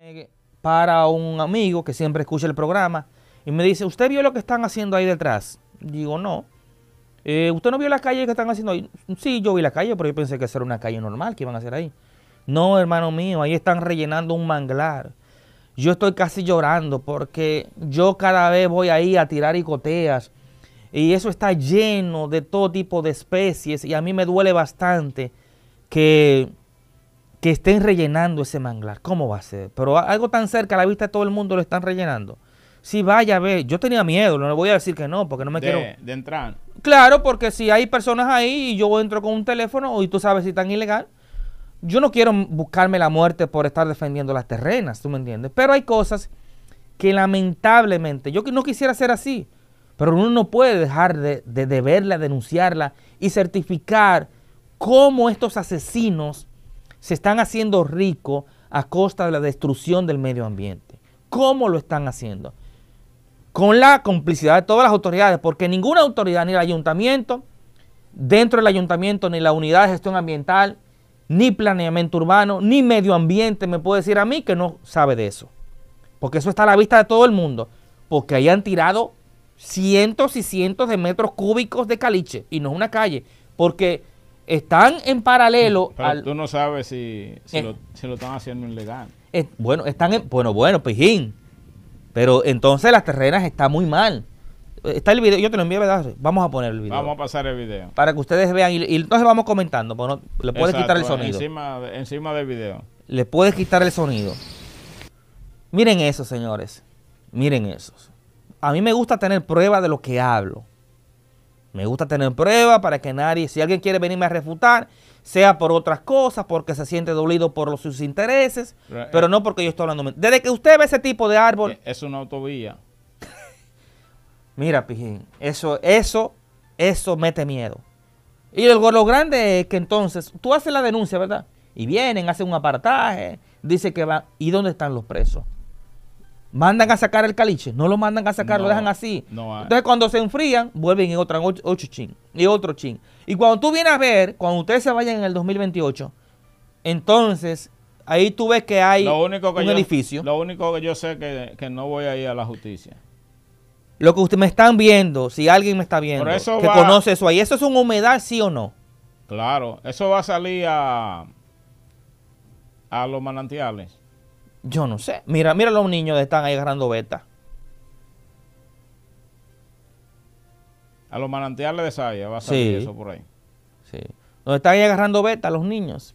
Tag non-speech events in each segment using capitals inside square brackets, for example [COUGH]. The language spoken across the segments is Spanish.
Eh, para un amigo que siempre escucha el programa y me dice, ¿usted vio lo que están haciendo ahí detrás? Digo, no. Eh, ¿Usted no vio la calle que están haciendo ahí? Sí, yo vi la calle, pero yo pensé que era una calle normal que iban a hacer ahí. No, hermano mío, ahí están rellenando un manglar. Yo estoy casi llorando porque yo cada vez voy ahí a tirar icoteas y eso está lleno de todo tipo de especies y a mí me duele bastante que que estén rellenando ese manglar. ¿Cómo va a ser? Pero algo tan cerca a la vista de todo el mundo lo están rellenando. Si vaya a ver, yo tenía miedo, no le voy a decir que no, porque no me quiero. De entrar. Claro, porque si hay personas ahí y yo entro con un teléfono y tú sabes si están ilegal, yo no quiero buscarme la muerte por estar defendiendo las terrenas, ¿tú me entiendes? Pero hay cosas que lamentablemente, yo no quisiera ser así, pero uno no puede dejar de, de, de verla, denunciarla y certificar cómo estos asesinos se están haciendo ricos a costa de la destrucción del medio ambiente. ¿Cómo lo están haciendo? Con la complicidad de todas las autoridades, porque ninguna autoridad, ni el ayuntamiento, dentro del ayuntamiento, ni la unidad de gestión ambiental, ni planeamiento urbano, ni medio ambiente me puede decir a mí que no sabe de eso. Porque eso está a la vista de todo el mundo. Porque ahí han tirado cientos y cientos de metros cúbicos de caliche. Y no es una calle. Porque están en paralelo. tú no sabes eh. si, lo, están haciendo ilegal. Eh, bueno, están en, bueno, bueno, pijín. Pero entonces las terrenas están muy mal. Está el video, yo te lo envío, ¿verdad? Vamos a poner el video. Vamos a pasar el video. Para que ustedes vean y, entonces vamos comentando. Pues, le puedes quitar el sonido. Encima, encima del video. Le puedes quitar el sonido. Miren eso, señores. Miren eso. A mí me gusta tener prueba de lo que hablo. Me gusta tener pruebas para que nadie, si alguien quiere venirme a refutar, sea por otras cosas, porque se siente dolido por los, sus intereses, pero, eh. no porque yo estoy hablando. Desde que usted ve ese tipo de árbol. Eh, es una autovía. [LAUGHS] Mira, Pijín, eso, eso, eso mete miedo. Y lo, lo grande es que entonces, tú haces la denuncia, ¿verdad? Y vienen, hacen un apartaje, dice que va, ¿Y dónde están los presos? mandan a sacar el caliche, no lo mandan a sacar, lo dejan así. Entonces cuando se enfrían, vuelven y otra ocho, chin y otro chin. Y cuando tú vienes a ver, cuando ustedes se vayan en el 2028, entonces ahí tú ves que hay un edificio. Lo único que yo sé que, que no voy a ir a la justicia. Lo que ustedes me están viendo, si alguien me está viendo, que conoce eso ahí, ¿eso es un humedad, sí o no? Claro, eso va a salir a los manantiales. Yo no sé. Mira, mira los niños que están ahí agarrando beta. A los manantiales de Saya va a salir eso por ahí. Sí. Nos están ahí agarrando beta los niños.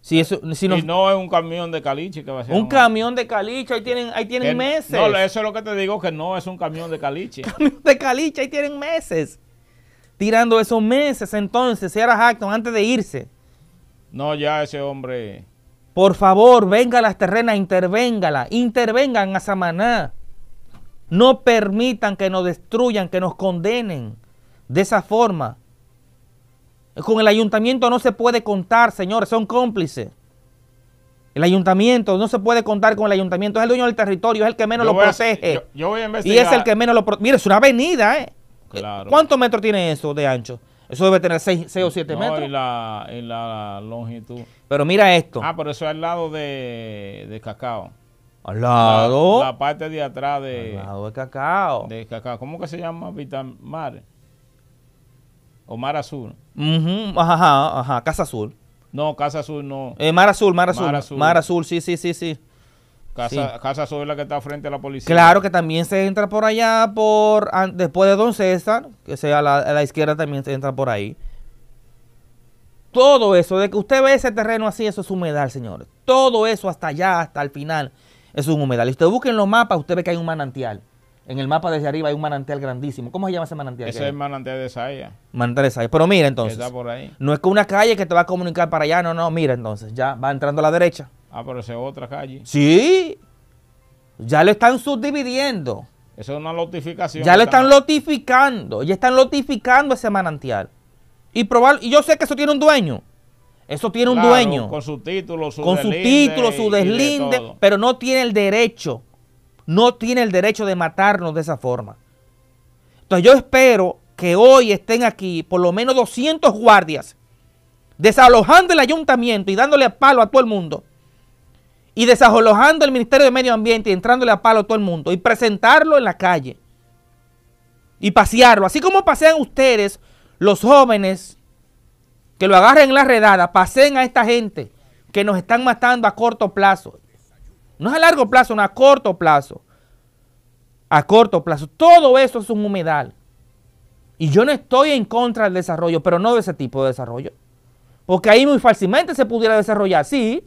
Si eso, si no es un camión de caliche que va a ser. Un camión de caliche, ahí tienen, ahí meses. No, eso es lo que te digo, que no es un camión de caliche. [LAUGHS] camión de caliche, ahí tienen meses. Tirando esos meses entonces, era acto, antes de irse. No, ya ese hombre por favor, venga a las terrenas, intervéngala, intervengan a Samaná. No permitan que nos destruyan, que nos condenen de esa forma. Con el ayuntamiento no se puede contar, señores, son cómplices. El ayuntamiento, no se puede contar con el ayuntamiento, es el dueño del territorio, es el que menos lo protege. yo, voy a y es el que menos lo protege. Mire, es una avenida, ¿eh? Claro. ¿Cuántos metros tiene eso de ancho? Eso debe tener 6 o 7 metros. Y la, la, longitud. Pero mira esto. Ah, pero eso es al lado de, de Cacao. Al lado. La, parte de atrás de. Al lado de Cacao. De Cacao. ¿Cómo que se llama Mar. O Mar Azul. ajá, ajá, Casa Azul. No, Casa Azul no. Eh, Mar Azul, Mar Azul. Mar Azul, Mar Azul sí, sí, sí, sí. Casa, sobre la que está frente a la policía. Claro que también se entra por allá, por después de Don César, que sea a la, izquierda también se entra por ahí. Todo eso, de que usted ve ese terreno así, eso es humedal, señores. Todo eso hasta allá, hasta el final, es un humedal. Y usted busca en los mapas, usted ve que hay un manantial. En el mapa desde arriba hay un manantial grandísimo. ¿Cómo se llama ese manantial? Ese es el manantial de Saya. Manantial de Pero mira entonces. No es que una calle que te va a comunicar para allá. No, no. Mira entonces. Ya va entrando a la derecha. Ah, pero esa es otra calle. Sí, ya lo están subdividiendo. Eso es una lotificación. Ya lo están lotificando, ya están lotificando ese manantial. Y, probar, y yo sé que eso tiene un dueño. Eso tiene un dueño. Con su título, su con Su título, su deslinde, pero no tiene el derecho. No tiene el derecho de matarnos de esa forma. Entonces yo espero que hoy estén aquí por lo menos 200 guardias desalojando el ayuntamiento y dándole palo a todo el mundo y desajolojando el Ministerio de Medio Ambiente y entrándole a palo a todo el mundo y presentarlo en la calle y pasearlo, así como pasean ustedes los jóvenes que lo agarren en la redada, paseen a esta gente que nos están matando a corto plazo. No es a largo plazo, no a corto plazo. A corto plazo. Todo eso es un humedal. Y yo no estoy en contra del desarrollo, pero no de ese tipo de desarrollo. Porque ahí muy fácilmente se pudiera desarrollar, sí,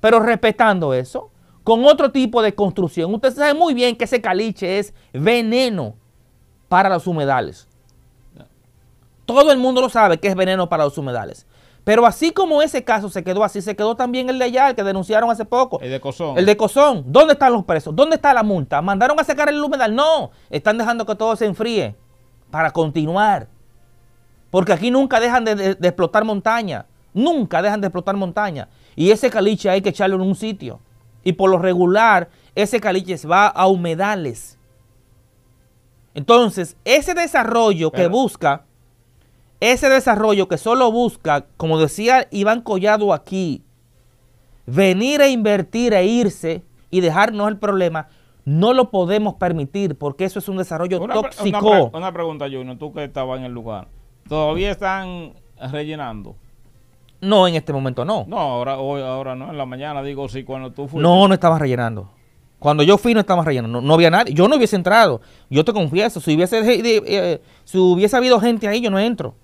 pero respetando eso, con otro tipo de construcción. Usted sabe muy bien que ese caliche es veneno para los humedales. Todo el mundo lo sabe que es veneno para los humedales. Pero así como ese caso se quedó así, se quedó también el de allá, el que denunciaron hace poco. El de Cozón. El de Cozón. ¿Dónde están los presos? ¿Dónde está la multa? ¿Mandaron a sacar el humedal? No, están dejando que todo se enfríe para continuar. Porque aquí nunca dejan de, de explotar montaña. Nunca dejan de explotar montaña. Y ese caliche hay que echarlo en un sitio. Y por lo regular, ese caliche va a humedales. Entonces, ese desarrollo que busca, ese desarrollo que solo busca, como decía Iván Collado aquí, venir a invertir e irse y dejarnos el problema, no lo podemos permitir porque eso es un desarrollo tóxico. Una, una pregunta, Junior, tú que estabas en el lugar. ¿Todavía están rellenando? No, en este momento no. No, ahora, hoy, ahora no, en la mañana digo, sí, cuando tú fuiste. No, no estabas rellenando. Cuando yo fui no estabas rellenando, no, había nadie. Yo no hubiese entrado. Yo te confieso, si hubiese, eh, si hubiese habido gente ahí, yo no entro.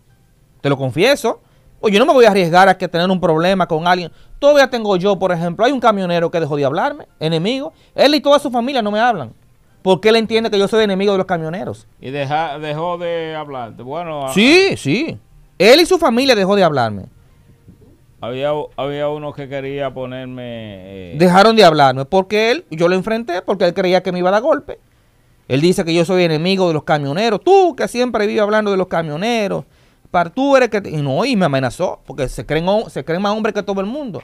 Te lo confieso. Pues yo no me voy a arriesgar a que tener un problema con alguien. Todavía tengo yo, por ejemplo, hay un camionero que dejó de hablarme, enemigo. Él y toda su familia no me hablan. Porque él entiende que yo soy enemigo de los camioneros. Y dejó de hablar, Bueno. Sí, ah, sí. Él y su familia dejó de hablarme. Había, uno que quería ponerme... Eh, Dejaron de hablar, no porque él, yo lo enfrenté porque él creía que me iba a dar golpe. Él dice que yo soy enemigo de los camioneros. Tú que siempre vives hablando de los camioneros. Para, tú eres que... Y no, y me amenazó porque se creen, se creen más hombres que todo el mundo.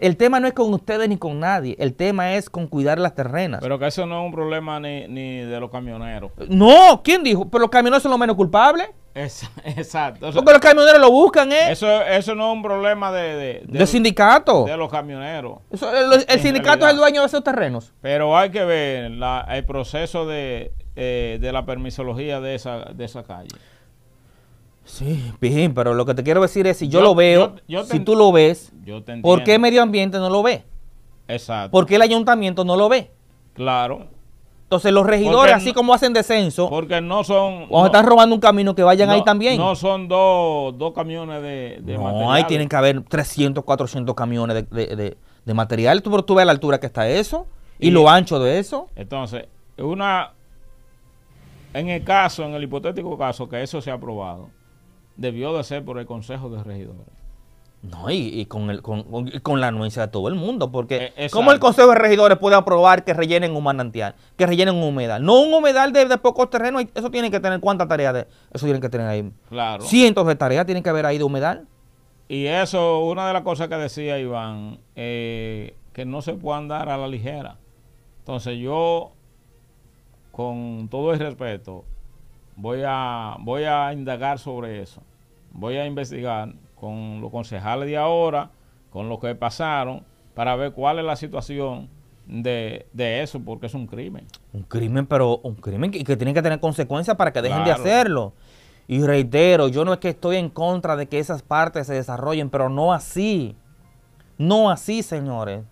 El tema no es con ustedes ni con nadie. El tema es con cuidar las terrenas. Pero que eso no es un problema ni, ni de los camioneros. No, ¿quién dijo? Pero los camioneros son los menos culpables. Exacto. Porque los camioneros lo buscan, ¿eh? Eso, eso no es un problema de... De, de, sindicato. De los camioneros. el, sindicato es el dueño de esos terrenos. Pero hay que ver el proceso de, eh, de la permisología de esa, de esa calle. Sí, bien, pero lo que te quiero decir es, si yo, lo veo, si tú lo ves, ¿por qué medio ambiente no lo ve? Exacto. ¿Por qué el ayuntamiento no lo ve? Claro. Entonces los regidores, así como hacen descenso, porque no son... O están robando un camino que vayan ahí también. No son dos camiones de, de no, ahí tienen que haber 300, 400 camiones de, de, material. Tú, pero tú ves la altura que está eso y, lo ancho de eso. Entonces, una... En el caso, en el hipotético caso que eso se ha aprobado, debió de ser por el Consejo de Regidores. No, y, con, con, la anuencia de todo el mundo, porque eh, ¿cómo el Consejo de Regidores puede aprobar que rellenen un manantial, que rellenen un humedal? No un humedal de, pocos terrenos, eso tienen que tener cuántas tareas, eso tienen que tener ahí. Claro. Cientos de tareas tienen que haber ahí de humedal. Y eso, una de las cosas que decía Iván, eh, que no se puede andar a la ligera. Entonces yo, con todo el respeto, voy a, voy a indagar sobre eso voy a investigar con los concejales de ahora, con los que pasaron, para ver cuál es la situación de, eso, porque es un crimen. Un crimen, pero un crimen que, tiene que tener consecuencias para que dejen de hacerlo. Y reitero, yo no es que estoy en contra de que esas partes se desarrollen, pero no así. No así, señores.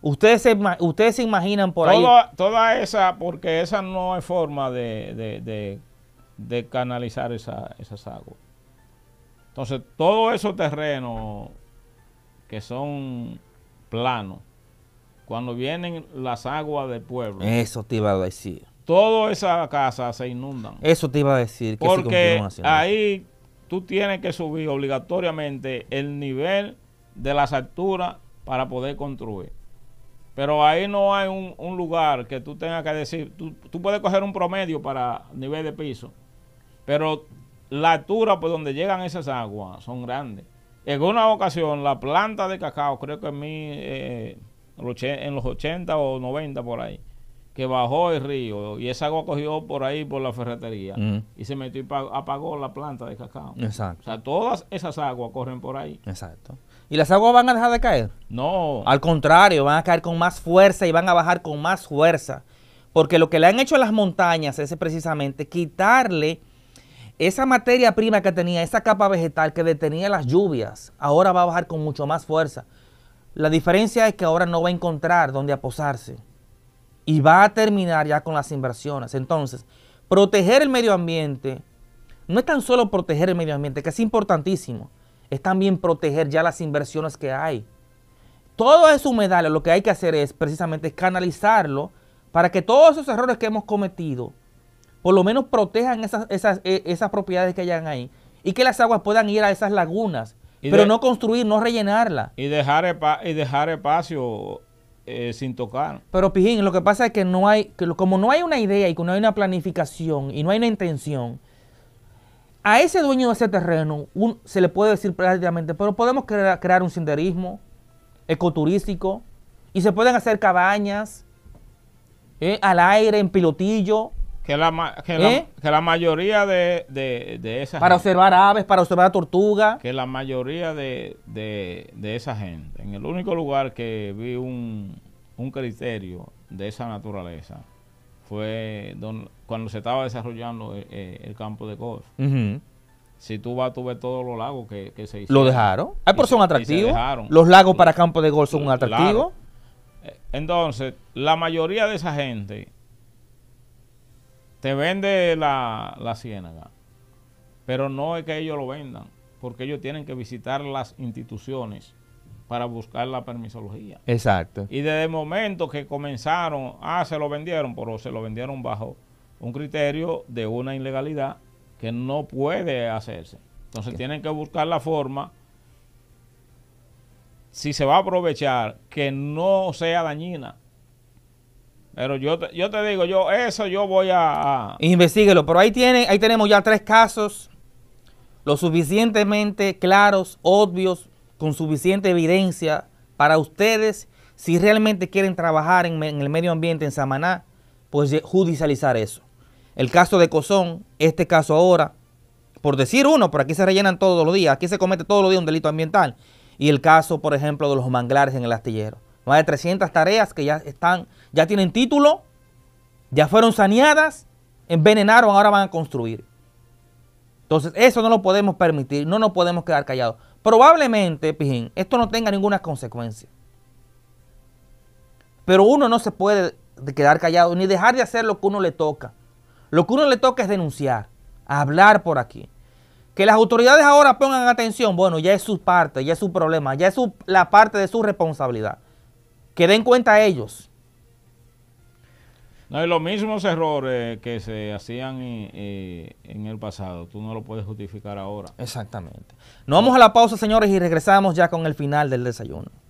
Ustedes se, se imaginan por ahí. Toda esa, porque esa no es forma de, canalizar esas aguas. Entonces, todos esos terrenos que son planos, cuando vienen las aguas del pueblo. Eso te iba a decir. Todas esas casas se inundan. Eso te iba a decir. porque ahí tú tienes que subir obligatoriamente el nivel de las alturas para poder construir. Pero ahí no hay un, lugar que tú tengas que decir, tú, tú, puedes coger un promedio para nivel de piso, pero la altura por donde llegan esas aguas son grandes. En una ocasión, la planta de cacao, creo que en, eh, en los 80 o 90 por ahí, que bajó el río y esa agua cogió por ahí, por la ferretería, y se metió y apagó la planta de cacao. Exacto. O sea, todas esas aguas corren por ahí. Exacto. ¿Y las aguas van a dejar de caer? No. Al contrario, van a caer con más fuerza y van a bajar con más fuerza. Porque lo que le han hecho a las montañas es precisamente quitarle esa materia prima que tenía, esa capa vegetal que detenía las lluvias, ahora va a bajar con mucho más fuerza. La diferencia es que ahora no va a encontrar dónde aposarse y va a terminar ya con las inversiones. Entonces, proteger el medio ambiente no es tan solo proteger el medio ambiente, que es importantísimo, es también proteger ya las inversiones que hay. Todo ese humedal lo que hay que hacer es precisamente canalizarlo para que todos esos errores que hemos cometido por lo menos protejan eh, esas, propiedades que hayan ahí y que las aguas puedan ir a esas lagunas, pero no construir, no rellenarla. Y dejar, y dejar espacio eh, sin tocar. Pero Pijín, lo que pasa es que no hay, que como no hay una idea y como no hay una planificación y no hay una intención, a ese dueño de ese terreno se le puede decir prácticamente, pero podemos crear un senderismo ecoturístico y se pueden hacer cabañas eh, al aire, en pilotillo, ¿Eh? que la, mayoría de, de, de Para observar aves, para observar tortugas. Que la mayoría de, esa gente, en el único lugar que vi un, criterio de esa naturaleza, fue don, cuando se estaba desarrollando eh, eh, el, campo de golf. Si tú vas, tú ves todos los lagos que, se hicieron. ¿Lo dejaron? por ser son atractivos. Los lagos para campo de golf son un atractivo. Entonces, la mayoría de esa gente se vende la, ciénaga, pero no es que ellos lo vendan, porque ellos tienen que visitar las instituciones para buscar la permisología. Exacto. Y desde el momento que comenzaron, ah, se lo vendieron, pero se lo vendieron bajo un criterio de una ilegalidad que no puede hacerse. Entonces tienen que buscar la forma, si se va a aprovechar, que no sea dañina pero yo te, yo te digo, yo eso yo voy a... Investíguelo, pero ahí, tiene, ahí tenemos ya tres casos lo suficientemente claros, obvios, con suficiente evidencia para ustedes, si realmente quieren trabajar en, el medio ambiente en Samaná, pues judicializar eso. El caso de Cozón, este caso ahora, por decir uno, por aquí se rellenan todos los días, aquí se comete todos los días un delito ambiental. Y el caso, por ejemplo, de los manglares en el astillero. Más de 300 tareas que ya están, ya tienen título, ya fueron saneadas, envenenaron, ahora van a construir. Entonces, eso no lo podemos permitir, no nos podemos quedar callados. Probablemente, Pijín, esto no tenga ninguna consecuencia. Pero uno no se puede quedar callado ni dejar de hacer lo que uno le toca. Lo que uno le toca es denunciar, hablar por aquí. Que las autoridades ahora pongan atención, bueno, ya es su parte, ya es su problema, ya es la parte de su responsabilidad que den cuenta a ellos. No, y los mismos errores que se hacían en el pasado, tú no lo puedes justificar ahora. Exactamente. Nos vamos a la pausa, señores, y regresamos ya con el final del desayuno.